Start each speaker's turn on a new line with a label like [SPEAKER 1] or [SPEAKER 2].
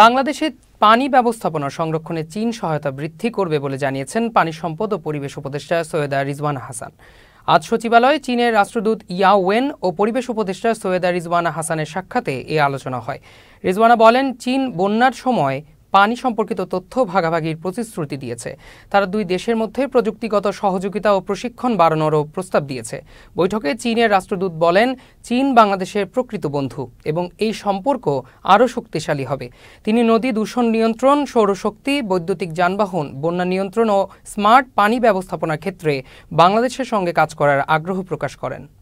[SPEAKER 1] বাংলাদেশে পানি ব্যবস্থাপনা সংরক্ষণে চীন সহায়তা বৃদ্ধি করবে বলে জানিয়েছেন পানি সম্পদ ও পরিবেশ উপদেষ্টা সৈয়দা রিজওয়ান হাসান আজ সচিবালয়ে চীনের রাষ্ট্রদূত ইয়া ওয়েন ও পরিবেশ উপদেষ্টা সৈয়দা রিজওয়ানা হাসানের সাক্ষাতে এ আলোচনা হয় রিজওয়ানা বলেন চীন বন্যার সময় পানি সম্পর্কিত তথ্য ভাগাভাগির প্রতিশ্রুতি দিয়েছে তারা দুই দেশের মধ্যে প্রযুক্তিগত সহযোগিতা ও প্রশিক্ষণ বাড়ানোরও প্রস্তাব দিয়েছে বৈঠকে চীনের রাষ্ট্রদূত বলেন চীন বাংলাদেশের প্রকৃত বন্ধু এবং এই সম্পর্ক আরও শক্তিশালী হবে তিনি নদী দূষণ নিয়ন্ত্রণ সৌরশক্তি বৈদ্যুতিক যানবাহন বন্যা নিয়ন্ত্রণ ও স্মার্ট পানি ব্যবস্থাপনার ক্ষেত্রে বাংলাদেশের সঙ্গে কাজ করার আগ্রহ প্রকাশ করেন